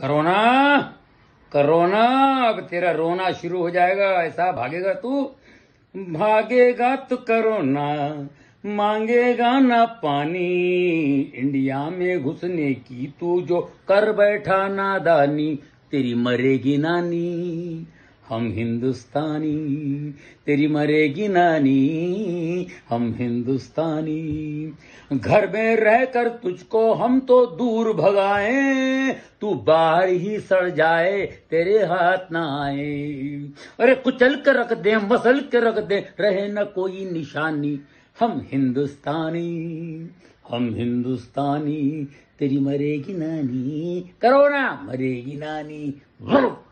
corona corona अब तेरा रोना शुरू हो जाएगा ऐसा भागेगा तू भागेगा तो करोना मांगेगा ना पानी इंडिया में घुसने की तू जो कर बैठा ना दानी तेरी मरेगी नानी हम हिंदुस्तानी तेरी मरेगी नानी हम हिंदुस्तानी घर में रहकर तुझको हम तो दूर भगाए तू बाहर ही सड़ जाए तेरे हाथ ना आए अरे कुचल कर रख दे मसल के रख दे रहे न कोई निशानी हम हिंदुस्तानी हम हिंदुस्तानी तेरी मरेगी नानी करो ना मरेगी नानी